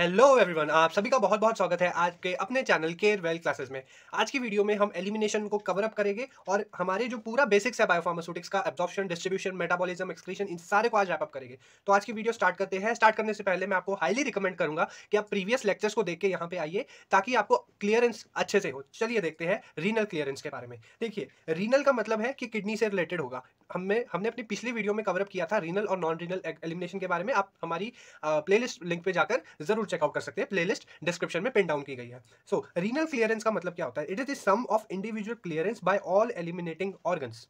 hello everyone आप सभी का बहुत बहुत स्वागत है आज के अपने चैनल केयर वेल क्लासेस में आज की वीडियो में हम एलिमिनेशन को कवर अप करेंगे और हमारे जो पूरा बेसिक्स है बायोफार्मास्यूटिक्स का एब्जॉर्प्शन डिस्ट्रीब्यूशन मेटाबॉलिज्म एक्सक्रीशन इन सारे को आज रैप अप करेंगे तो आज की वीडियो स्टार्ट करते हैं स्टार्ट करने से पहले मैं आपको हाईली रिकमेंड करूंगा कि आप प्रीवियस लेक्चर्स को देख के यहाँ पे आइए ताकि आपको क्लियरेंस अच्छे से हो चलिए देखते हैं रीनल क्लियरेंस के बारे में देखिए रीनल का मतलब है कि किडनी से रिलेटेड होगा हमने हमने अपनी पिछली वीडियो में कवरअप किया था रीनल और नॉन रीनल एलिमिनेशन के बारे में आप हमारी प्लेलिस्ट लिंक पर जाकर जरूर चेकआउट कर सकते हैं प्लेलिस्ट डिस्क्रिप्शन में पिन डाउन की गई है सो रीनल क्लियरेंस का मतलब क्या होता है it is the sum of individual clearance by all eliminating organs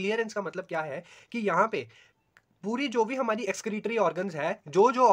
clearance का मतलब क्या है कि यहाँ पे पूरी जो भी हमारी एक्सक्रीटरी ऑर्गन्स है जो जो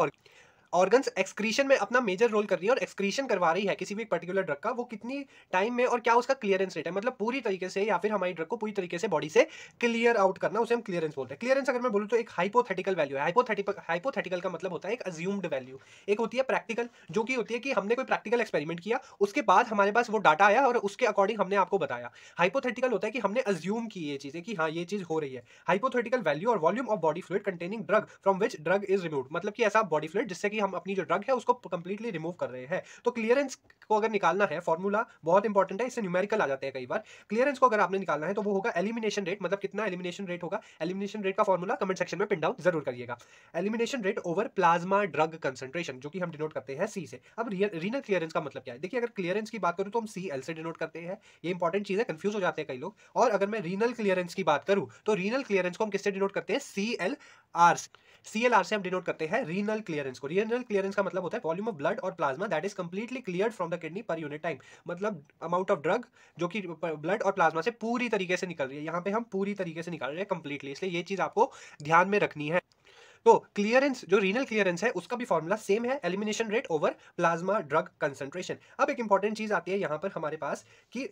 ऑर्गन्स एक्सक्रीशन में अपना मेजर रोल कर रही है और एक्सक्रीशन करवा रही है किसी भी पर्टिकुलर ड्रग का वो कितनी टाइम में और क्या उसका क्लियरेंस रेट है मतलब पूरी तरीके से या फिर हमारी ड्रग को पूरी तरीके से बॉडी से क्लियर आउट करना उसे हम क्लियरेंस बोलते हैं क्लियरेंस अगर मैं बोलूँ तो एक हाइपोथेटिकल वैल्यू है हाइपोथेटिकल का मतलब होता है एक अज्यूम्ड वैल्यू एक होती है प्रैक्टिकल जो कि होती है कि हमने कोई प्रैक्टिकल एक्सपेरिमेंट किया उसके बाद हमारे पास वो डाटा आया और उसके अकॉर्डिंग हमने आपको बताया हाइपोथेटिकल होता है कि हमने अज्यूम की ये चीज़ें कि हाँ ये चीज़ हो रही है हाइपोथेटिकल वैल्यू और volume of body fluid containing drug from which drug is remove मतलब कि ऐसा बॉडी फ्लूड जिससे कि हम अपनी जो ड्रग है उसको कंप्लीटली रिमूव कर रहे हैं तो क्लियरेंस को अगर निकालना है फॉर्मूला बहुत इंपॉर्टेंट है इससे न्यूमेरिकल आ जाते हैं कई बार क्लियरेंस को अगर आपने निकालना है तो वो होगा एलिमिनेशन रेट मतलब कितना एलिमिनेशन रेट होगा एलिमिनेशन रेट का फॉर्मूला कमेंट सेक्शन में पिन डाउन जरूर करिएगा elimination rate over plasma drug concentration जो कि हम डिनोट करते हैं सी से अब रीनल क्लियरेंस का मतलब क्या है देखिए अगर क्लियरेंस की बात करूँ तो हम सी एल से डिनोट करते हैं ये इंपॉर्टेंट चीज है कंफ्यूज हो जाते हैं कई लोग और अगर मैं रीनल क्लियरेंस की बात करूँ तो रीनल क्लियरेंस को हम किससे डिनोट करते हैं C L R C L R से हम डिनोट करते हैं रीनल क्लियरेंस को रीनल रेटिनल क्लियरेंस का मतलब होता है वॉल्यूम ऑफ ब्लड और plasma that is completely clear from the kidney per unit time मतलब अमाउंट ऑफ ड्रग जो कि ब्लड और प्लाज्मा से पूरी तरीके से निकल रही है यहाँ पे हम पूरी तरीके से निकाल रहे हैं कंप्लीटली इसलिए ये चीज़ आपको ध्यान में रखनी है तो क्लियरेंस जो रीनल क्लियरेंस है उसका भी फॉर्मूला सेम है elimination rate over plasma drug concentration अब एक इंपॉर्टेंट चीज आती है यहाँ पर हमारे पास कि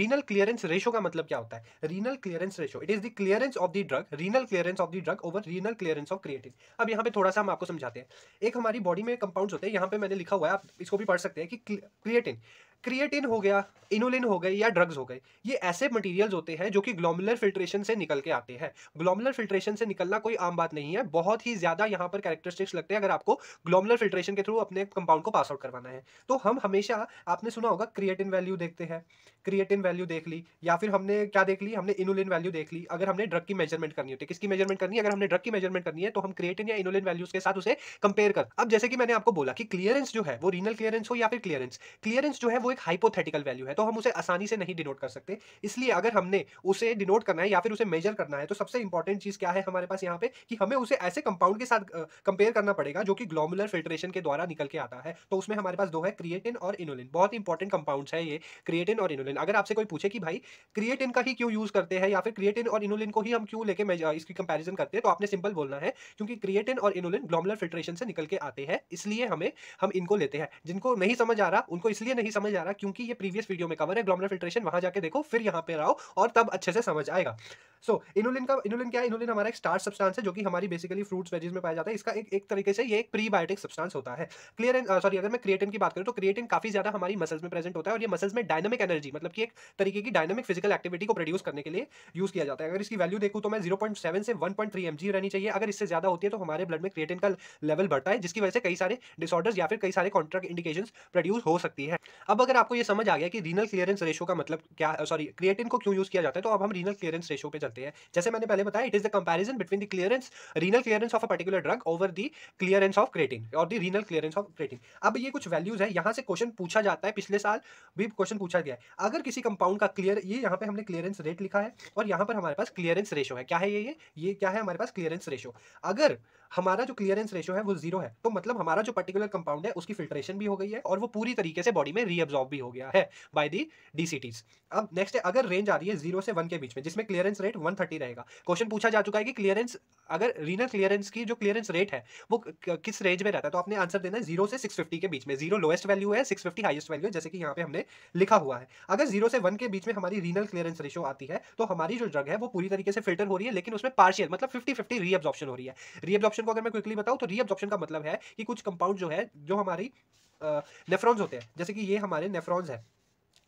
रीनल क्लियरेंस रेशो का मतलब क्या होता है renal clearance ratio it is the clearance of the drug renal clearance of the drug over renal clearance of creatine अब यहाँ पे थोड़ा सा हम आपको समझाते हैं एक हमारी बॉडी में कंपाउंड्स होते हैं यहाँ पे मैंने लिखा हुआ है आप इसको भी पढ़ सकते हैं कि क्रिएटिन क्रिएटिन हो गया इनोलिन हो गई या ड्रग्स हो गए ये ऐसे मटेरियल्स होते हैं जो कि ग्लोमुलर फिल्ट्रेशन से निकल के आते हैं ग्लोमुलर फिल्ट्रेशन से निकलना कोई आम बात नहीं है बहुत ही ज्यादा यहाँ पर कैरेक्टरिस्टिक्स लगते हैं अगर आपको ग्लोमुलर फिल्ट्रेशन के थ्रू अपने कंपाउंड को पास आउट करवाना है तो हम हमेशा आपने सुना होगा क्रिएटिन वैल्यू देखते हैं क्रिएटिन वैल्यू देख ली या फिर हमने क्या देख ली हमने इनोलिन वैल्यू देख ली अगर हमने ड्रग की मेजरमेंट करनी होती है किसकी मेजरमेंट करनी है अगर हमने ड्रग की मेजरमेंट करनी है तो हम क्रिएटिन या इनोलिन वैल्यूज के साथ उसे कंपेयर कर अब जैसे कि मैंने आपको बोला कि क्लियरेंस जो है वो रीनल क्लियरेंस हो या फिर क्लियरेंस क्लियरेंस जो है वो एक हाइपोथेटिकल वैल्यू है तो हम उसे आसानी से नहीं डिनोट कर सकते इसलिए अगर हमने उसे डिनोट करना है या फिर उसे मेजर करना है तो सबसे इंपॉर्टेंट चीज क्या है हमारे पास यहाँ पे कि हमें उसे ऐसे कंपाउंड के साथ कंपेयर करना पड़ेगा जो कि ग्लोमुलर फिल्ट्रेशन के द्वारा निकल के आता है तो उसमें हमारे पास दो है क्रिएटिन और इनोलिन बहुत इंपॉर्टेंट कंपाउंड है ये क्रिएटिन और इनोलिन अगर आपसे कोई पूछे कि भाई क्रिएटिन का ही क्यों यूज करते हैं या फिर क्रिएटिन और इनोलिन को ही हम क्यों लेके इसकी कंपेरिजन करते हैं तो आपने सिंपल बोलना है क्योंकि क्रिएटिन और इनोलिन ग्लोमुलर फिल्ट्रेशन से निकल के आते हैं इसलिए हमें हम इनको लेते हैं जिनको नहीं समझ आ रहा उनको इसलिए नहीं समझ आ आ रहा क्योंकि ये प्रीवियस वीडियो में कवर है ग्लोमर फिल्ट्रेशन वहां जाके देखो फिर यहाँ पे आओ और तब अच्छे से समझ आएगा सो so, इनुलिन का इनुलिन क्या है इनुलिन हमारा एक स्टार्च सब्सटेंस है जो कि हमारी बेसिकली फ्रूट्स वेजेस में पाया जाता है इसका एक एक तरीके से ये एक प्रीबायोटिक सब्सटेंस होता है क्लियर एंड सॉरी अगर मैं क्रिएटिन की बात करूँ तो क्रिएटिन काफी ज्यादा हमारी मसल्स में प्रेजेंट होता है और ये मसल्स में डायनामिक एनर्जी मतलब कि एक तरीके की डायनामिक फिजिकल एक्टिविटी को प्रोड्यूस करने के लिए यूज किया जाता है अगर इसकी वैल्यू देखूँ तो मैं जीरो से वन रहनी चाहिए अगर इससे ज्यादा होती है तो हमारे ब्लड में क्रिएटिन का लेवल बढ़ता है जिसकी वजह से कई सारे डिसऑर्डर्स या फिर कई सारे कॉन्ट्रैक्ट इंडिकेशन प्रोड्यूस हो सकती है अब अगर आपको ये समझ आ गया कि रीनल क्लियरेंस रेशो का मतलब क्या सॉरी क्रिएटिन को क्यों यूज किया जाता है तो अब हम रीनल क्लियरेंस रेशो पे चलते हैं जैसे मैंने पहले बताया it is the comparison between the clearance renal clearance of a particular drug over the clearance of creatine और the renal clearance of creatine अब ये कुछ वैल्यूज है यहां से क्वेश्चन पूछा जाता है पिछले साल भी क्वेश्चन पूछा गया है अगर किसी कंपाउंड का क्लियर ये यहाँ पे हमने क्लियरेंस रेट लिखा है और यहाँ पर हमारे पास क्लियरेंस रेशो है क्या है ये ये क्या है हमारे पास क्लियरेंस रेशो अगर हमारा जो क्लियरेंस रेशियो है वो जीरो है तो मतलब हमारा जो पर्टिकुलर कंपाउंड है उसकी फिल्ट्रेशन भी हो गई है और वो पूरी तरीके से बॉडी में रीअब्जॉर्ब भी हो गया है बाय दी डीसीटीज अब नेक्स्ट है अगर रेंज आ रही है जीरो से वन के बीच में जिसमें क्लियरेंस रेट वन रहेगा क्वेश्चन पूछा जा चुका है कि क्लियरेंस अगर रीनल क्लियरेंस की जो क्लियरेंस रेट है वो किस रेंज में रहता है तो आपने आंसर देना है जीरो से सिक्स के बीच में जीरो लोएस्ट वैल्यू है सिक्स हाइएस्ट वैल्यू है जैसे कि यहाँ पे हमने लिखा हुआ है अगर जीरो से वन के बीच में हमारी रीनल क्लियरेंस रेशियो आती है तो हमारी जो ड्रग है वो पूरी तरीके से फिल्टर हो रही है लेकिन उसमें पार्शियल मतलब फिफ्टी फिफ्टी रीअब्जॉर्प्शन हो रही है रीअब्जॉर्प्शन को अगर मैं क्विकली बताऊं तो रीअब्जॉर्प्शन का मतलब है कि कुछ कंपाउंड जो है जो हमारी नेफ्रॉन्स होते हैं जैसे कि ये हमारे नेफ्रॉन्स है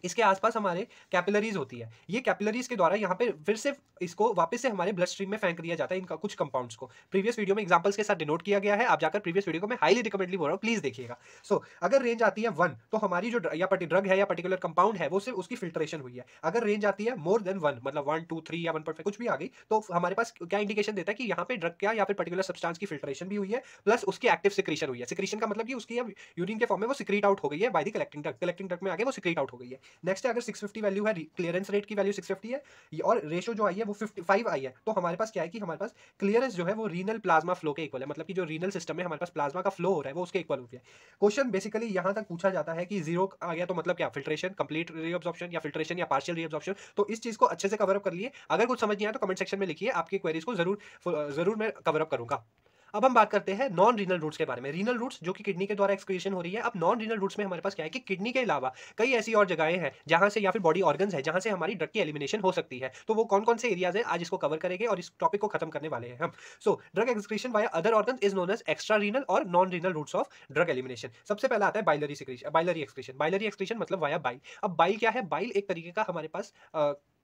इसके आसपास हमारे कैपिलरीज होती है ये कैपिलरीज के द्वारा यहाँ पे फिर से इसको वापस से हमारे ब्लड स्ट्रीम में फेंक दिया जाता है इनका कुछ कंपाउंड्स को प्रीवियस वीडियो में एग्जाम्पल्स के साथ डिनोट किया गया है आप जाकर प्रीवियस वीडियो को मैं हाईली रिकमेंडली बोल रहा हूँ प्लीज देखिएगा सो so, अगर रेंज आती है वन तो हमारी जो या ड्रग है या पर्टिकुलर कंपाउंड है वो सिर्फ उसकी फिल्ट्रेशन हुई है अगर रेंज आती है मोर देन वन मतलब वन टू थ्री या वन पॉइंट कुछ भी आ गई तो हमारे पास क्या इंडिकेशन देता है कि यहाँ पे ड्रग क्या या फिर पर्टिकुलर सब्सटेंस की फिल्ट्रेशन भी हुई है प्लस उसकी एक्टिव सिक्रीशन हुई है सिक्रीशन का मतलब कि उसकी यूरिन के फॉर्म में वो सिक्रीट आउट हो गई है by the collecting drug collecting drug में आगे वो सिक्रीट आउट हो गई है नेक्स्ट है अगर 650 वैल्यू है क्लियरेंस रेट की वैल्यू 650 है और रेशो जो आई है वो 55 आई है तो हमारे पास क्या है कि हमारे पास क्लियरेंस जो है वो रीनल प्लाज्मा फ्लो के इक्वल है मतलब कि जो रीनल सिस्टम है हमारे पास प्लाज्मा का फ्लो हो रहा है वो उसके इक्वल हो गया क्वेश्चन बेसिकली यहाँ तक पूछा जाता है कि जीरो आ गया तो मतलब क्या फिल्ट्रेशन कंप्लीट रीऑब्जॉर्प्शन या फिल्ट्रेशन या पार्शियल रीऑब्जॉर्प्शन तो इस चीज़ को अच्छे से कवरअप कर लिए अगर कुछ समझ नहीं आया तो कमेंट सेक्शन में लिखिए आपकी क्वेरीज को जरूर जरूर मैं कवरअप करूंगा अब हम बात करते हैं नॉन रीनल रूट्स के बारे में रीनल रूट्स जो कि किडनी के द्वारा एक्सक्रीशन हो रही है अब नॉन रीनल रूट्स में हमारे पास क्या है कि किडनी के अलावा कई ऐसी और जगहें हैं जहां से या फिर बॉडी ऑर्गन्स है जहां से हमारी ड्रग की एलिमिनेशन हो सकती है तो वो कौन कौन से एरियाज है आज इसको कवर करेंगे और इस टॉपिक को खत्म करने वाले हैं हम so drug excretion by other organ is known as extra renal और non renal routes of drug elimination सबसे पहला आता है biliary secretion biliary excretion biliary excretion मतलब वाया बाइल अब बाइल क्या है बाइल एक तरीके का हमारे पास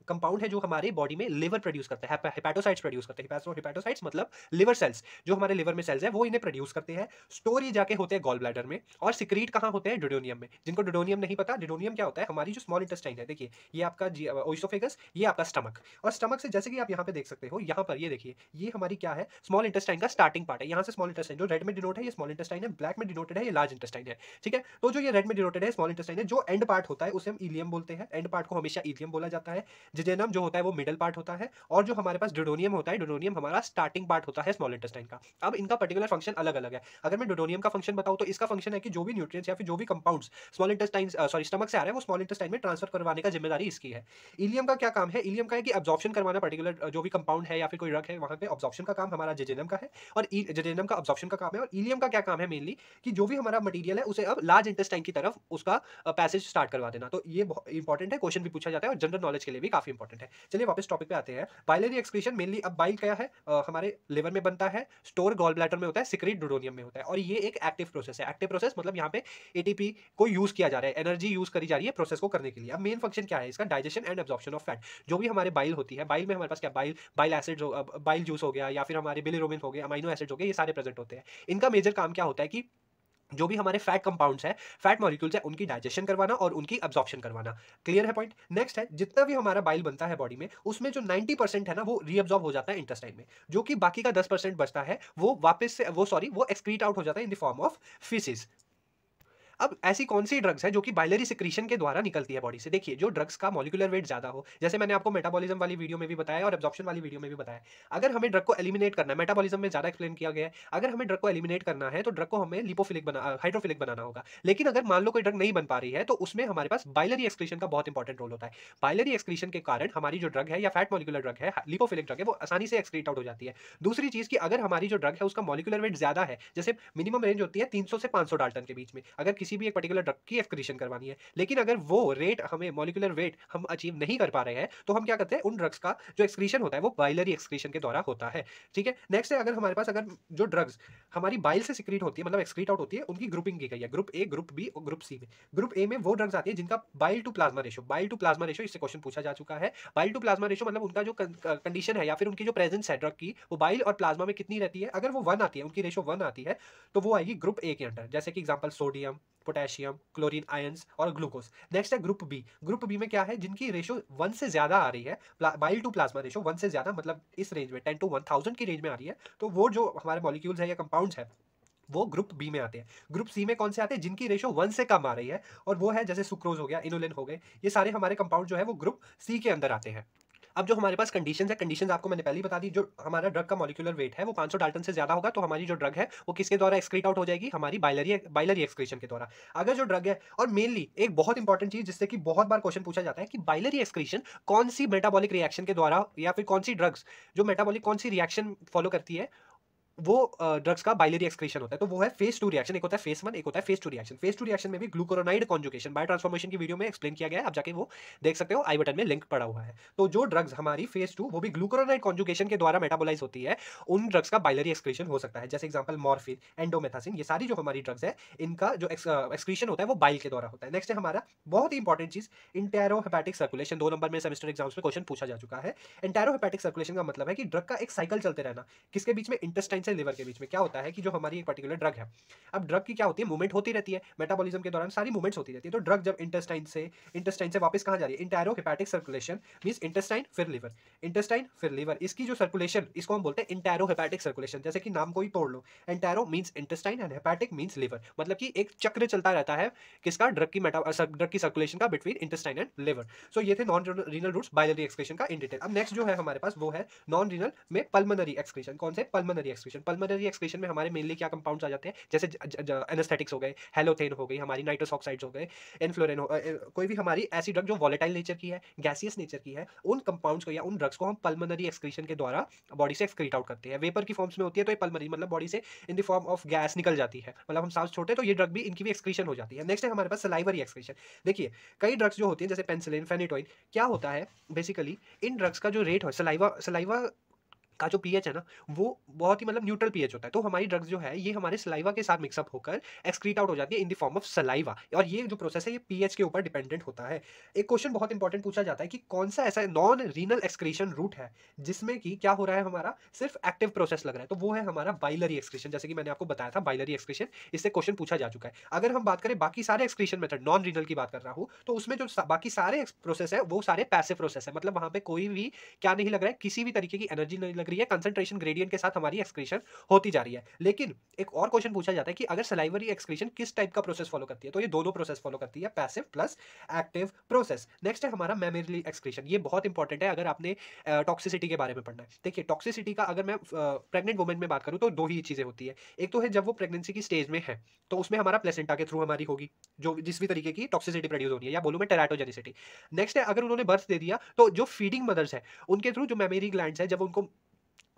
कंपाउंड है जो हमारे बॉडी में लिवर प्रोड्यूस करता है हेपेटोसाइट्स प्रोड्यूस करते हैं हेपेटोसाइट्स मतलब लिवर सेल्स जो हमारे लिवर में सेल्स है वो इन्हें प्रोड्यूस करते हैं स्टोर ये जाके होते हैं गॉल ब्लैडर में और सिक्रीट कहाँ होते हैं डिडोनियम में जिनको डिडोनियम नहीं पता डिडोनियम क्या होता है हमारी जो स्मॉल इंटेस्टाइन है देखिए ये आपका ओइसोफेगस ये आपका स्टमक और स्टमक से जैसे कि आप यहाँ पे देख सकते हो यहाँ पर ये देखिए ये हमारी क्या है स्मॉल इंटेस्टाइन का स्टार्टिंग पार्ट है यहाँ से स्मॉल इंटेस्टाइन जो रेड में डिनोट है ये स्मॉल इंटेस्टाइन है ब्लैक में डिनोटेड है ये लार्ज इंटेस्टाइन है ठीक है तो जो ये रेड में डिनोटेड है स्मॉल इंटेस्टाइन है जो एंड पार्ट होता है उसे हम इलियम बोलते हैं एंड पार्ट को हमेशा इलियम बोला जाता है जिजेनम जो होता है वो मिडल पार्ट होता है और जो हमारे पास डोडोनियम होता है डोडोनियम हमारा स्टार्टिंग पार्ट होता है स्मॉल इंटेस्टाइन का अब इनका पर्टिकुलर फंक्शन अलग अलग है अगर मैं डोडोनियम का फंक्शन बताऊँ तो इसका फंक्शन है कि जो भी न्यूट्रिएंट्स या फिर जो भी compounds small intestine sorry stomach से आ रहे हैं वो स्मॉल इंटेस्टाइन में ट्रांसफर करवाने का जिम्मेदारी इसकी है इलियम का क्या काम है इलियम का है कि ऑब्जॉर्प्शन करवाना पर्टिकुलर जो भी कंपाउंड है या फिर कोई रख है वहाँ पर ऑब्जॉर्प्शन का काम हमारा जेजेनम का है और जेजेनम का ऑब्जॉर्प्शन का काम है और इलियम का क्या काम है मेनली कि जो भी हमारा मटीरियल है उसे अब लार्ज इंटेस्टाइन की तरफ उसका पैसेज स्टार्ट करवा देना तो ये इंपॉर्टेंट है क्वेश्चन भी पूछा जाता है और जनरल नॉलेज के लिए भी काफी इंपॉर्टेंट है चलिए वापस टॉपिक पे आते हैं बाइलरी एक्सक्रीशन मेनली अब बाइल क्या है आ, हमारे लिवर में बनता है स्टोर गोल ब्लैटर में होता है सिक्रेट डोडोनियम में होता है और ये एक एक्टिव प्रोसेस है एक्टिव प्रोसेस मतलब यहाँ पे ए को यूज किया जा रहा है एनर्जी यूज करी जा रही है प्रोसेस को करने के लिए अब मेन फंक्शन क्या है इसका digestion and absorption of fat जो भी हमारे बाइल होती है बाइल में हमारे पास क्या bile bile acid bile juice हो गया या फिर हमारे बिलिरोमिन हो गया अमाइनो एसिड हो गए ये सारे प्रेजेंट होते हैं इनका मेजर काम क्या होता है कि जो भी हमारे फैट कंपाउंड्स है फैट मॉलिक्यूल्स है उनकी डाइजेशन करवाना और उनकी अब्जॉर्प्शन करवाना क्लियर है पॉइंट नेक्स्ट है जितना भी हमारा बाइल बनता है बॉडी में उसमें जो 90 परसेंट है ना वो रीअब्जॉर्ब हो जाता है इंटेस्टाइन में जो कि बाकी का 10 परसेंट बचता है वो वापस से वो सॉरी वो एक्सक्रीट आउट हो जाता है in the form of faeces अब ऐसी कौन सी ड्रग्स है जो कि बाइलरी सिक्रीशन के द्वारा निकलती है बॉडी से देखिए जो ड्रग्स का मॉलिकुलर वेट ज्यादा हो जैसे मैंने आपको मेटाबॉलिज्म वाली वीडियो में भी बताया और एब्जॉर्प्शन वाली वीडियो में भी बताया अगर हमें ड्रग को एलिमिनेट करना है मेटाबॉलिज्म में ज्यादा एक्सप्लेन किया गया है अगर हमें ड्रग को एलिमिनेट करना है तो ड्रग को हमें लिपोफिलिक बना हाइड्रोफिलिक बनाना होगा लेकिन अगर मान लो कोई ड्रग नहीं बन पा रही है तो उसमें हमारे पास बाइलरी एक्सक्रीशन का बहुत इंपॉर्टेंट रोल होता है बाइलरी एक्सक्रीशन के कारण हमारी जो ड्रग है या फैट मॉलिकुलर ड्रग है लिपोफिलिक ड्रग है वो आसानी से एक्सक्रीट आउट हो जाती है दूसरी चीज की अगर हमारी जो ड्रग है उसका मॉलिकुलर वेट ज्यादा है जैसे मिनिमम रेंज होती है तीन से पांच डाल्टन के बीच में अगर किसी किसी भी एक पर्टिकुलर ड्रग की एक्सक्रीशन करवानी है लेकिन अगर वो रेट हमें मोलिकुलर वेट हम अचीव नहीं कर पा रहे हैं तो हम क्या करते हैं उन ड्रग्स का जो एक्सक्रीशन होता है वो बाइलरी एक्सक्रीशन के द्वारा होता है ठीक है नेक्स्ट है अगर हमारे पास अगर जो ड्रग्स हमारी बाइल से सिक्रीट होती है मतलब एक्सक्रीट आउट होती है उनकी ग्रुपिंग की गई है ग्रुप ए ग्रुप बी और ग्रुप सी में ग्रुप ए में वो ड्रग्स आती है जिनका bile to plasma ratio bile to plasma ratio इससे क्वेश्चन पूछा जा चुका है बाइल टू प्लाज्मा रेशो मतलब उनका जो कंडीशन है या फिर उनकी जो प्रेजेंस है ड्रग की वो बाइल और प्लाज्मा में कितनी रहती है अगर वो वन आती है उनकी रेशो वन आती है तो वो आएगी ग्रुप ए के अंडर जैसे कि example sodium potassium chlorine ions और ग्लूकोज नेक्स्ट है ग्रुप बी ग्रुप बी में क्या है जिनकी रेशो वन से ज्यादा आ रही है bile to plasma ratio one से ज्यादा मतलब इस रेंज में टेन टू वन थाउजेंड की रेंज में आ रही है तो वो जो हमारे मॉलिक्यूल्स है या कंपाउंड्स है वो ग्रुप बी में आते हैं ग्रुप सी में कौन से आते हैं जिनकी रेशो वन से कम आ रही है और वो है जैसे सुक्रोज हो गया इनोलिन हो गए ये सारे हमारे कंपाउंड जो है वो ग्रुप सी के अंदर आते हैं अब जो हमारे पास कंडीशन है कंडीशन आपको मैंने पहले ही बता दी जो हमारा ड्रग का मॉलिकुलर वेट है वो 500 डाल्टन से ज्यादा होगा तो हमारी जो ड्रग है वो किसके द्वारा एक्सक्रीट आउट हो जाएगी हमारी बाइलरी बाइलरी एक्सक्रीशन के द्वारा अगर जो ड्रग है और मेनली एक बहुत इंपॉर्टेंट चीज जिससे कि बहुत बार क्वेश्चन पूछा जाता है कि बाइलरी एक्सक्रीशन कौन सी मेटाबॉलिक रिएक्शन के द्वारा या फिर कौन सी ड्रग्स जो मेटाबॉलिक कौन सी रिएक्शन फॉलो करती है वो ड्रग्स का बाइलरी एक्सक्रीशन होता है तो वो है फेस टू रिएक्शन एक होता है फेस वन एक होता है phase two reaction phase two reaction में भी ग्लूकोरोनाइड कॉन्जुकेशन बाय ट्रांसफॉर्मेशन की वीडियो में एक्सप्लेन किया गया है आप जाके वो देख सकते हो आई बटन में लिंक पड़ा हुआ है तो जो ड्रग्स हमारी फेस टू वो भी ग्लूकोरोनाइड कॉन्जुकेशन के द्वारा मेटाबोलाइज होती है उन ड्रग्स का बाइलरी एक्सक्रीशन हो सकता है जैसे एग्जाम्पल मॉर्फिन एंडोमेथासिन ये सारी जो हमारी ड्रग्स है इनका जो एक्सक्रीशन होता है वो बाइल के द्वारा होता है नेक्स्ट है हमारा बहुत ही इंपॉर्टेंट चीज इंटेरोपैटिक सर्कुलेशन दो नंबर में सेमेस्टर एग्जाम्स में क्वेश्चन पूछा जा चुका है इंटेरोपैटिक सर्कुलेशन का मतलब है कि ड्रग का एक साइकिल चलते रहना किसके बीच में इंटेस्टाइन ब्रेन से लिवर के बीच में क्या होता है कि जो हमारी एक पर्टिकुलर ड्रग है अब ड्रग की क्या होती है मूवमेंट होती रहती है मेटाबॉलिज्म के दौरान सारी मूवमेंट्स होती रहती है तो ड्रग जब इंटेस्टाइन से इंटेस्टाइन से वापस कहाँ जा रही है enterohepatic circulation means intestine फिर लिवर इंटेस्टाइन फिर लिवर इसकी जो सर्कुलेशन इसको हम बोलते हैं इंटायरो हेपैटिक सर्कुलेशन जैसे कि नाम को ही तोड़ लो entero means intestine and hepatic means liver मतलब कि एक चक्र चलता रहता है किसका ड्रग की मेटा ड्रग uh, की सर्कुलेशन का between intestine and liver so ये थे non renal routes biliary excretion का इन डिटेल अब नेक्स्ट जो है हमारे पास वो है नॉन रीनल में पल्मनरी एक्सक्रीशन कौन से pulmonary excretion excretion pulmonary excretion में हमारे मेनली क्या कंपाउंड्स आ जाते हैं जैसे एनेस्थेटिक्स हो गए हेलोथेन हो गई हमारी नाइट्रस ऑक्साइड्स हो गए इनफ्लोरेन हो कोई भी हमारी ऐसी ड्रग जो वॉलेटाइल नेचर की है गैसियस नेचर की है उन कंपाउंड्स को या उन ड्रग्स को हम पल्मोनरी एक्सक्रीशन के द्वारा बॉडी से एक्सक्रीट आउट करते हैं वेपर की फॉर्म्स में होती है तो ये पल्मरी मतलब बॉडी से in the form of gas निकल जाती है मतलब हम सांस छोड़ते तो ये ड्रग भी इनकी भी एक्सक्रीशन हो जाती है नेक्स्ट है हमारे पास सलाइवरी एक्सक्रीशन देखिए कई ड्रग्स जो होती है जैसे पेंसिलिन फेनिटोइन क्या होता है बेसिकली इन ड्रग्स का जो रेट हो सलाइवा सलाइवा का जो पीएच है ना वो बहुत ही मतलब न्यूट्रल पीएच होता है तो हमारी ड्रग्स जो है ये हमारे सलाइवा के साथ मिक्सअप होकर एक्सक्रीट आउट हो जाती है in the form of saliva और ये जो प्रोसेस है ये पीएच के ऊपर डिपेंडेंट होता है एक क्वेश्चन बहुत इंपॉर्टेंट पूछा जाता है कि कौन सा ऐसा नॉन रीनल एक्सक्रीशन रूट है जिसमें कि क्या हो रहा है हमारा सिर्फ एक्टिव प्रोसेस लग रहा है तो वो है हमारा बाइलरी एक्सक्रीशन जैसे कि मैंने आपको बताया था बाइलरी एक्सक्रीशन इससे क्वेश्चन पूछा जा चुका है अगर हम बात करें बाकी सारे एक्सक्रीशन मेथड नॉन रीनल की बात कर रहा हूँ तो उसमें जो बाकी सारे प्रोसेस है वो सारे पैसे प्रोसेस है मतलब वहां पर कोई भी क्या नहीं लग रहा है किसी भी तरीके की एनर्जी नहीं लग रही रही है कंसंट्रेशन ग्रेडियंट के साथ हमारी एक्सक्रीशन होती जा रही है लेकिन एक और क्वेश्चन पूछा जाता है कि अगर सलाइवरी एक्सक्रीशन किस टाइप का प्रोसेस फॉलो करती है तो ये दोनों प्रोसेस फॉलो करती है passive plus active process next है हमारा मेमोरी एक्सक्रीशन ये बहुत इंपॉर्टेंट है अगर आपने टॉक्सिसिटी के बारे में पढ़ना है देखिए टॉक्सिसिटी का अगर मैं प्रेग्नेंट वुमेन में बात करूँ तो दो ही चीज़ें होती है एक तो है जब वो प्रेगनेंसी की स्टेज में है तो उसमें हमारा प्लेसेंटा के थ्रू हमारी होगी जो जिस भी तरीके की टॉक्सिसिटी प्रोड्यूस होनी है या बोलूँ मैं टेराटोजेनिसिटी नेक्स्ट है अगर उन्होंने बर्थ दे दिया तो जो फीडिंग मदर्स है उनके थ्रू जो मेमोरी ग्लैंड्स है जब उनको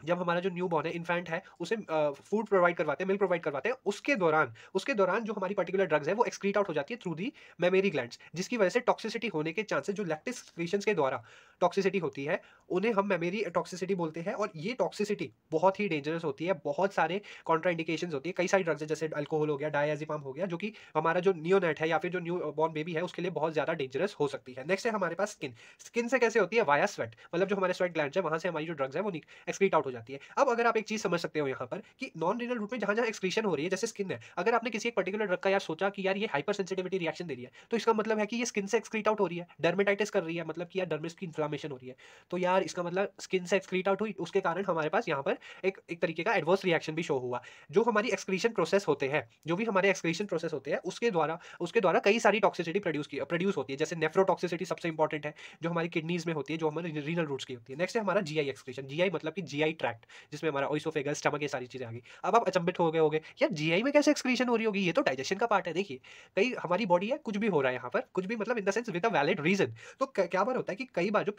जब हमारा जो न्यू बॉर्न है इन्फेंट है उसे फूड प्रोवाइड करवाते हैं मिल्क प्रोवाइड करवाते हैं उसके दौरान उसके दौरान जो हमारी पर्टिकुलर ड्रग्स है वो एक्सक्रीट आउट हो जाती है थ्रू दी मेमेरी ग्लैंड जिसकी वजह से टॉक्सिसिटी होने के चांसेस जो लैक्टिस क्रीशन के द्वारा टॉक्सिसिटी होती है उन्हें हम मेमेरी टॉक्सिसिटी बोलते हैं और ये टॉक्सिसिटी बहुत ही डेंजरस होती है बहुत सारे कॉन्ट्राइंडिकेशन होती है कई सारी ड्रग्स है जैसे अल्कोहल हो गया डायाजिपाम हो गया जो कि हमारा जो न्योनेट है या फिर जो न्यू बॉर्न बेबी है उसके लिए बहुत ज़्यादा डेंजरस हो सकती है नेक्स्ट है हमारे पास स्किन स्किन से कैसे होती है वाया स्वेट मतलब जो हमारे स्वेट ग्लैंड है वहाँ से हमारी जो ड्रग्स है वो एक्सक्रीट आउट जाती है अब अगर आप एक चीज समझ सकते हो यहाँ पर कि नॉन रिनल रूट में जहां जहां एक्सप्रेशन हो रही है जैसे स्किन है अगर आपने किसी एक पर्टिकुलर ड्रग का यार सोचा कि यार ये हाइपर सेंसिटिविटी रिएक्शन दे रही है तो इसका मतलब है कि ये स्किन से एक्सक्रीट आउट हो रही है डर्मेटाइटिस कर रही है मतलब कि यार डर्मिस की इन्फ्लामेशन हो रही है तो यार इसका मतलब स्किन से एक्सक्रीट आउट हुई उसके कारण हमारे पास यहाँ पर एक एक तरीके का एडवर्स रिएक्शन भी शो हुआ जो हमारी एक्सक्रीशन प्रोसेस होते हैं जो भी हमारे एक्सक्रीशन प्रोसेस होते हैं उसके द्वारा उसके द्वारा कई सारी टॉक्सिसिटी प्रोड्यूस की प्रोड्यूस होती है जैसे नेफ्रोटॉक्सिसिटी सबसे इंपॉर्टेंट है जो हमारी किडनीज में होती है जो हमारे रीनल रूट्स की होती है नेक्स्ट है हमारा जीआई एक्सक्रीशन जीआई मतलब कि जीआई ट्रैक्ट जिसमें हमारा ओइसोफेगस स्टमक ये सारी चीज़ें आ गई अब आप अचंबित हो गए गए या जी में कैसे एक्सक्रीशन हो रही होगी ये तो डाइजेशन का पार्ट है देखिए कई हमारी बॉडी है कुछ भी हो रहा है यहाँ पर कुछ भी मतलब in the sense with a valid reason तो क्या बार होता है कि कई बार जो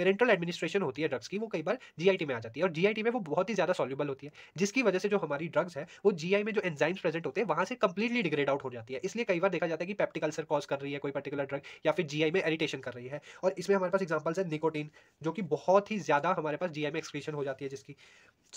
पेरेंटल एडमिनिस्ट्रेशन होती है ड्रग्स की वो कई बार जी में आ जाती है और जी में वो बहुत ही ज़्यादा सॉल्यूबल होती है जिसकी वजह से जो हमारी ड्रग्स है वो जी में जो एंजाइम्स प्रेजेंट होते हैं वहाँ से कंप्लीटली डिग्रेड आउट हो जाती है इसलिए कई बार देखा जाता है कि पेप्टिक सर कॉज कर रही है कोई पर्टिकुलर ड्रग या फिर जी में एरिटेशन कर रही है और इसमें हमारे पास एग्जाम्पल्स है निकोटीन जो कि बहुत ही ज़्यादा हमारे पास जीआई में एक्सक्रीशन हो जाती है जिसकी की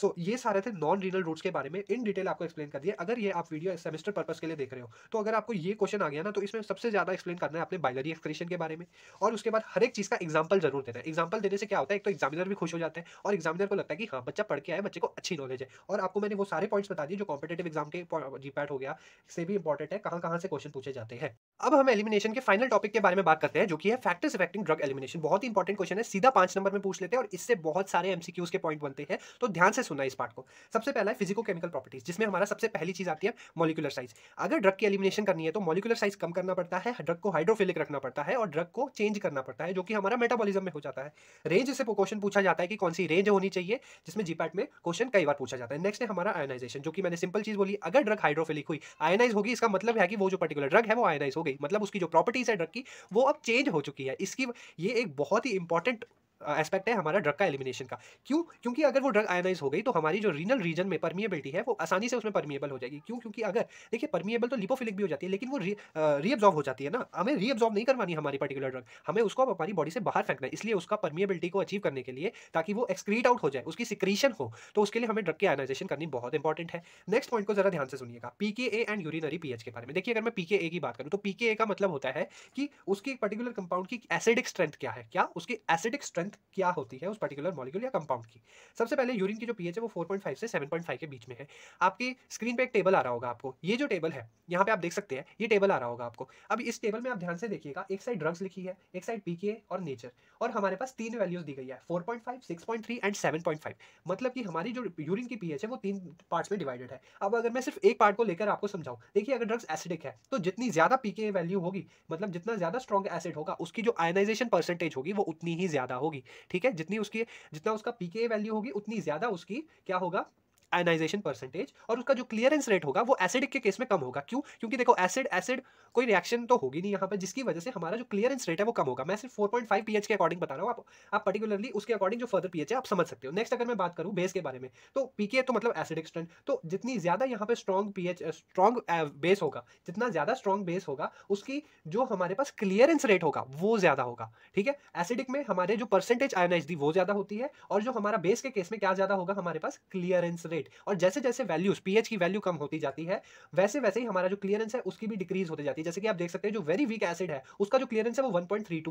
सो so, ये सारे थे नॉन रीनल रूट्स के बारे में इन डिटेल आपको एक्सप्लेन कर दिया अगर ये आप वीडियो सेमेस्टर पर्पस के लिए देख रहे हो तो अगर आपको ये क्वेश्चन आ गया ना तो इसमें सबसे ज़्यादा एक्सप्लेन करना है अपने बाइलरी एक्सप्रेशन के बारे में और उसके बाद हर एक चीज़ का एग्जाम्पल जरूर देना है एग्जाम्पल देने से क्या होता है एक तो एग्जामिनर भी खुश हो जाते हैं और एग्जामिनर को लगता है कि हाँ बच्चा पढ़ के आए बच्चे को अच्छी नॉलेज है और आपको मैंने वो सारे पॉइंट्स बता दिए जो कॉम्पिटेटिव एग्जाम के जी हो गया से भी इंपॉर्टेंट है कहाँ कहाँ से क्वेश्चन पूछे जाते हैं अब हम एलिमिनेशन के फाइनल टॉपिक के बारे में बात करते हैं जो कि है फैक्टर्स इफेक्टिंग ड्रग एलिमिनेशन बहुत ही इंपॉर्टेंट क्वेश्चन है सीधा पांच नंबर में पूछ लेते हैं और इससे बहुत सारे एमसीक्यूज के पॉइंट बनते हैं है तो ध्यान से सुनना इस पार्ट को सबसे पहला है फिजिको केमिकल प्रॉपर्टीज जिसमें हमारा सबसे पहली चीज आती है मोलिकुलर साइज अगर ड्रग की एलिमिनेशन करनी है तो मोलिकुलर साइज कम करना पड़ता है ड्रग को हाइड्रोफिलिक रखना पड़ता है और ड्रग को चेंज करना पड़ता है जो कि हमारा मेटाबोलिज्म में हो जाता है रेंज से क्वेश्चन पूछा जाता है कि कौन सी रेंज होनी चाहिए जिसमें जीपैट में क्वेश्चन कई बार पूछा जाता है नेक्स्ट है हमारा आयनाइजेशन जो कि मैंने सिंपल चीज बोली अगर ड्रग हाइड्रोफिलिक हुई आयनाइज होगी इसका मतलब है कि वो जो पर्टिकुलर ड्रग है वो आयनाइज हो गई मतलब उसकी जो प्रॉपर्टीज है ड्रग की वो अब चेंज हो चुकी है इसकी ये एक बहुत ही इंपॉर्टेंट एस्पेक्ट है हमारा ड्रग का एलिमिनेशन का क्यों क्योंकि अगर वो ड्रग आयनाइज हो गई तो हमारी जो रीनल रीजन में परमिएबिलिटी है वो आसानी से उसमें परमिएबल हो जाएगी क्यों क्योंकि अगर देखिए परमिएबल तो लिपोफिलिक भी हो जाती है लेकिन वो रीअब्जॉर्व हो जाती है ना हमें रीअब्जॉर्व नहीं करवानी हमारी पर्टिकुलर ड्रग हमें उसको हमारी बॉडी से बाहर फेंकना है इसलिए उसका परमिएबिलिटी को अचीव करने के लिए ताकि वो एक्सक्रीट आउट हो जाए उसकी सिक्रीशन हो तो उसके लिए हमें ड्रग की आयनाइजेशन करनी बहुत इंपॉर्टेंट है नेक्स्ट पॉइंट को जरा ध्यान से सुनिएगा ए एंड यूरिनरी पीएच के बारे में देखिए अगर मैं ए की बात करूँ तो ए का मतलब होता है कि उसकी एक पर्टिकुलर कंपाउंड की एसिडिक स्ट्रेंथ क्या है क्या उसकी एसिडिक स्ट्रेंथ स्ट्रेंथ क्या होती है उस पर्टिकुलर मॉलिक्यूल या कंपाउंड की सबसे पहले यूरिन की जो पीएच है वो 4.5 से 7.5 के बीच में है आपकी स्क्रीन पे एक टेबल आ रहा होगा आपको ये जो टेबल है यहाँ पे आप देख सकते हैं ये टेबल आ रहा होगा आपको अब इस टेबल में आप ध्यान से देखिएगा एक साइड ड्रग्स लिखी है एक साइड पीके और नेचर और हमारे पास तीन वैल्यूज दी गई है फोर पॉइंट एंड सेवन मतलब कि हमारी जो यूरिन की पीएच है वो तीन पार्ट्स में डिवाइडेड है अब अगर मैं सिर्फ एक पार्ट को लेकर आपको समझाऊ देखिए अगर ड्रग्स एसिडिक है तो जितनी ज्यादा पीके वैल्यू होगी मतलब जितना ज्यादा स्ट्रॉन्ग एसिड होगा उसकी जो आयनाइजेशन परसेंटेज होगी वो उतनी ही ज्यादा होगी होगी ठीक है जितनी उसकी जितना उसका पीके वैल्यू होगी उतनी ज़्यादा उसकी क्या होगा आयनाइजेशन परसेंटेज और उसका जो क्लियरेंस रेट होगा वो एसिडिक के केस में कम होगा क्यों क्योंकि देखो एसिड एसिड कोई रिएक्शन तो होगी नहीं यहाँ पर जिसकी वजह से हमारा जो क्लियरेंस रेट है वो कम होगा मैं सिर्फ 4.5 पीएच के अकॉर्डिंग बता रहा हूँ आप आप पर्टिकुलरली उसके अकॉर्डिंग जो फर्दर पीएच है आप समझ सकते हो नेक्स्ट अगर मैं बात करूँ बेस के बारे में तो पीके तो मतलब एसिडिक एक्सटेंट तो जितनी ज़्यादा यहाँ पर स्ट्रॉन्ग एच स्ट्रॉन्ग बेस होगा जितना ज़्यादा स्ट्रॉन्ग बेस होगा उसकी जो हमारे पास क्लियरेंस रेट होगा वो ज़्यादा होगा ठीक है एसिडिक में हमारे जो परसेंटेज आयोनाइज दी वो ज़्यादा होती है और जो हमारा बेस के केस में क्या ज़्यादा होगा हमारे पास क्लियरेंस रेट राइट और जैसे जैसे वैल्यूज पीएच की वैल्यू कम होती जाती है वैसे वैसे ही हमारा जो क्लियरेंस है उसकी भी डिक्रीज होती जाती है जैसे कि आप देख सकते हैं जो वेरी वीक एसिड है उसका जो क्लियरेंस है वो वन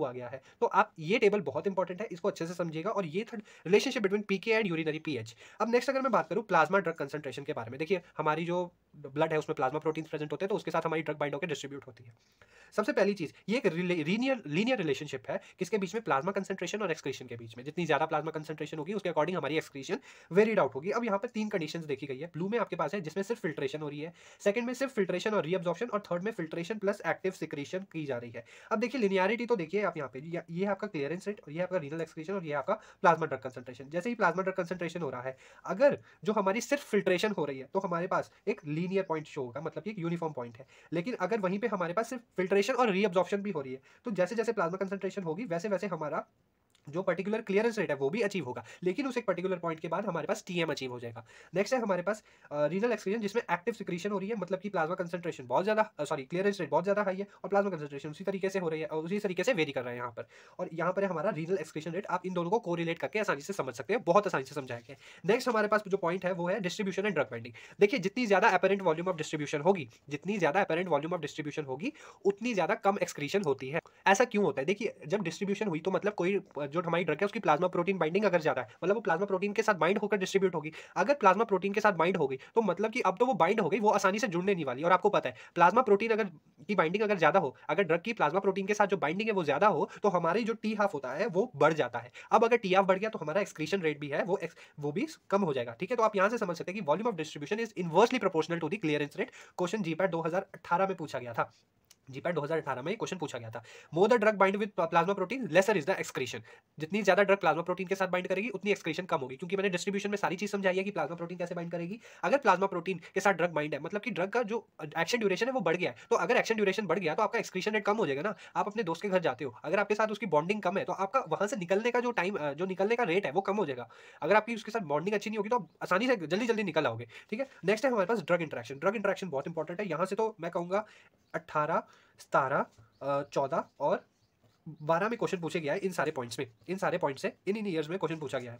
आ गया है तो आप ये टेबल बहुत इंपॉर्टेंट है इसको अच्छे से समझिएगा और ये third relationship between pK and urinary pH अब नेक्स्ट अगर मैं बात करूँ प्लाज्मा ड्रग कंसंट्रेशन के बारे में देखिए हमारी जो ब्लड है उसमें प्लाज्मा प्रोटीन प्रेजेंट होते हैं तो उसके साथ हमारी ड्रग बाइंड होकर डिस्ट्रीब्यूट होती है सबसे पहली चीज ये एक लीनियर लीनियर रिलेशनशिप है किसके बीच में प्लाज्मा कंसेंट्रेशन और एक्सक्रीशन के बीच में जितनी ज्यादा प्लाज्मा कंसेंट्रेशन होगी उसके अकॉर्डिंग हमारी एक्सक्रीशन वेरी डाउट होगी अब यहाँ पर तीन कंडीशन देखी गई है ब्लू में आपके पास है जिसमें सिर्फ फिल्ट्रेशन हो रही है सेकंड में सिर्फ फिल्ट्रेशन और रीअब्जॉर्प्शन और थर्ड में फिल्ट्रेशन प्लस एक्टिव सिक्रेशन की जा रही है अब देखिए लिनियरिटी तो देखिए आप यहाँ पे ये आपका क्लियरेंस रेट और ये आपका रीनल एक्सक्रीशन और ये आपका प्लाज्मा ड्रग कंसेंट्रेशन जैसे ही प्लाज्मा ड्रग कंसेंट्रेशन हो रहा है अगर जो हमारी सिर्फ फिल्ट्रेशन हो रही है तो हमारे पास एक लीनियर पॉइंट शो होगा मतलब कि यूनिफॉर्म पॉइंट है लेकिन अगर वहीं पे हमारे पास सिर्फ फिल्ट्रेशन और रीअब्जॉर्प्शन भी हो रही है तो जैसे जैसे प्लाज्मा कंसेंट्रेशन होगी वैसे वैसे हमारा जो पर्टिकुलर क्लियरेंस रेट है वो भी अचीव होगा लेकिन उस एक पर्टिकुलर पॉइंट के बाद हमारे पास टीएम अचीव हो जाएगा नेक्स्ट है हमारे पास रीजनल एक्सक्रीजन जिसमें एक्टिव सिक्रीशन हो रही है मतलब कि प्लाज्मा कंसंट्रेशन बहुत ज्यादा सॉरी क्लियरेंस रेट बहुत ज्यादा हाई है और प्लाज्मा कंसेंट्रेशन उसी तरीके से हो रही है और उसी तरीके से वेरी कर रहा है यहाँ पर और यहाँ पर हमारा रीजनल एक्सक्रीशन रेट आप इन दोनों को कोरिलेट करके आसानी से समझ सकते हैं बहुत आसानी से समझाया गया नेक्स्ट हमारे पास जो पॉइंट है वो है डिस्ट्रीब्यूशन एंड ड्रग बाइंडिंग देखिए जितनी ज्यादा अपेरेंट वॉल्यूम ऑफ डिस्ट्रीब्यूशन होगी जितनी ज्यादा अपेरेंट वॉल्यूम ऑफ डिस्ट्रीब्यूशन होगी उतनी ज्यादा कम एक्सक्रीशन होती है ऐसा क्यों होता है देखिए जब डिस्ट्रीब्यूशन हुई तो मतलब कोई जो हमारी ड्रग है उसकी प्लाज्मा प्रोटीन बाइंडिंग अगर ज्यादा है मतलब वो प्लाज्मा प्रोटीन के साथ बाइंड होकर डिस्ट्रीब्यूट होगी अगर प्लाज्मा प्रोटीन के साथ बाइंड होगी तो मतलब कि अब तो वो बाइंड हो गई वो आसानी से जुड़ने नहीं वाली और आपको पता है प्लाज्मा प्रोटीन अगर की बाइंडिंग अगर ज्यादा हो अगर ड्रग की प्लाज्मा प्रोटीन के साथ जो बाइंडिंग है वो ज्यादा हो तो हमारी जो टी हाफ होता है वो बढ़ जाता है अब अगर टी हाफ बढ़ गया तो हमारा एक्सक्रीशन रेट भी है वो वो भी कम हो जाएगा ठीक है तो आप यहाँ से समझ सकते हैं कि volume of distribution is inversely proportional to the clearance rate question GPAT दो में पूछा गया था जीपैट 2018 में ये क्वेश्चन पूछा गया था more the drug bind with plasma protein lesser is the excretion जितनी ज्यादा ड्रग प्लाज्मा प्रोटीन के साथ बाइंड करेगी उतनी एक्सक्रीशन कम होगी क्योंकि मैंने डिस्ट्रीब्यूशन में सारी चीज समझाई है कि प्लाज्मा प्रोटीन कैसे बाइंड करेगी अगर प्लाज्मा प्रोटीन के साथ ड्रग बाइंड है मतलब कि ड्रग का जो एक्शन ड्यूरेशन है वो बढ़ गया है तो अगर एक्शन ड्यूरेशन बढ़ गया तो आपका एक्सक्रीशन रेट कम हो जाएगा ना आप अपने दोस्त के घर जाते हो अगर आपके साथ उसकी बॉन्डिंग कम है तो आपका वहां से निकलने का जो टाइम जो निकलने का रेट है वो कम हो जाएगा अगर आपकी उसके साथ बॉन्डिंग अच्छी नहीं होगी तो आप आसानी से जल्दी जल्दी निकल आओगे ठीक है नेक्स्ट है हमारे पास ड्रग इंट्रैक्शन ड्रग इंट्रैक्शन बहुत इंपॉर्टेंट है यहाँ से तो मैं कहूँगा अट्ठारह सतारह चौदह और बारह में क्वेश्चन पूछे गया है इन सारे पॉइंट्स में इन सारे पॉइंट्स से इन इन ईयर्स में क्वेश्चन पूछा गया है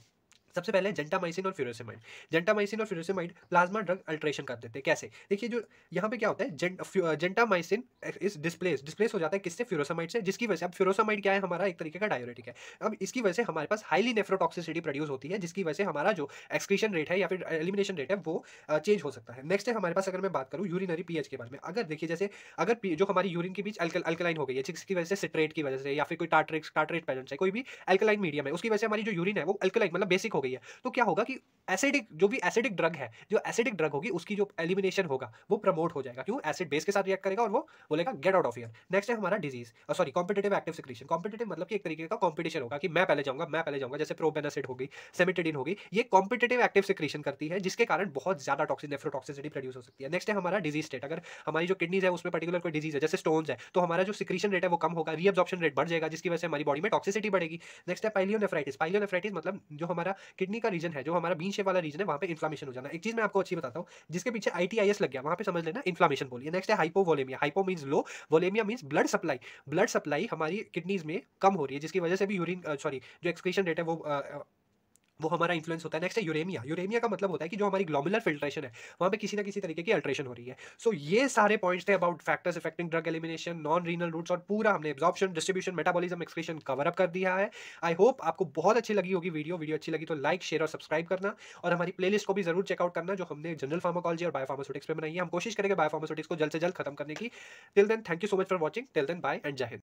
सबसे पहले जेंटामाइसिन और फ्यूरोसेमाइड जेंटामाइसिन और फ्यूरोसेमाइड प्लाज्मा ड्रग अल्ट्रेशन कर देते हैं कैसे देखिए जो यहाँ पे क्या होता है gent gentamicin is displace displace हो जाता है किससे फ्यूरोसामाइड से जिसकी वजह से अब फ्यूरोसामाइड क्या है हमारा एक तरीके का डायोरेटिक है अब इसकी वजह से हमारे पास हाईली नेफ्रोटॉक्सिसिटी प्रोड्यूस होती है जिसकी वजह से हमारा जो एक्सक्रीशन रेट है या फिर एलिमिनेशन रेट है वो चेंज uh, हो सकता है नेक्स्ट है हमारे पास अगर मैं बात करूँ यूरिनरी पीएच के बारे में अगर देखिए जैसे अगर जो हमारी यूरिन के बीच अल्कलाइन हो गई है जिसकी वजह से सिट्रेट की वजह से या फिर कोई टार्ट्रेट टाट्रेट पेजेंट्स है कोई भी अल्कलाइन मीडियम है उसकी वजह से हमारी जो यूरिन है वो अल्कलाइन मतलब बेसिक गई है तो क्या होगा कि एसिडिक जो भी एसिडिक ड्रग है जो एसिडिक ड्रग होगी उसकी जो एलिमिनेशन होगा वो प्रमोट हो जाएगा क्यों एसिड बेस के साथ रिएक्ट करेगा और वो बोलेगा get out of here next है हमारा disease sorry competitive active secretion competitive मतलब कि एक तरीके का कॉम्पिटिशन होगा कि मैं पहले जाऊंगा मैं पहले जाऊंगा जैसे प्रोबेन एसिड होगी सेमिटेडिन होगी ये कॉम्पिटेटिव एक्टिव सिक्रेशन करती है जिसके कारण बहुत ज्यादा टॉक्सिन नेफ्रोटॉक्सिसिटी प्रोड्यूस हो सकती है नेक्स्ट है हमारा डिजीज स्टेट अगर हमारी जो किडनीज है उसमें पर्टिकुलर कोई डिजीज है जैसे स्टोन्स है तो हमारा जो सिक्रीशन रेट है वो कम होगा रीअब्जॉप्शन रेट बढ़ जाएगा जिसकी वजह से हमारी बॉडी में टॉक्सिसिटी बढ़ेगी नेक्स्ट है पाइलियोनेफ्राइटिस पाइलियोनेफ्राइटिस मतलब जो हमारा किडनी का रीजन है जो हमारा बीन शेप वाला रीजन है वहाँ पे इन्फ्लामेशन हो जाना एक चीज मैं आपको अच्छी बताता हूँ जिसके पीछे आई टी आई एस लग गया वहाँ पे समझ लेना इन्फ्लामेशन बोलिए नेक्स्ट है hypovolemia hypo means low volemia means blood supply blood supply हमारी किडनीज में कम हो रही है जिसकी वजह से भी यूरिन सॉरी जो एक्सक्रीशन रेट है वो वो हमारा इन्फ्लुएंस होता है नेक्स्ट है यूरेमिया यूरेमिया का मतलब होता है कि जो हमारी ग्लोबुलर फिल्ट्रेशन है वहाँ पे किसी ना किसी तरीके की अल्ट्रेशन हो रही है सो so, ये सारे पॉइंट्स थे about factors affecting drug elimination non renal routes और पूरा हमने absorption distribution metabolism expression cover up कर दिया है आई होप आपको बहुत अच्छी लगी होगी वीडियो वीडियो अच्छी लगी तो लाइक शेयर और सब्सक्राइब करना और हमारी प्ले को भी जरूर चेकआउट करना जो हमने जनरल फार्माकोलॉजी और बायोफार्मास्यूटिक्स पर बनाई है हम कोशिश करेंगे बायोफार्मास्यूटिक्स को जल्द से जल्द खत्म करने की till then thank you so much for watching till then bye and Jai Hind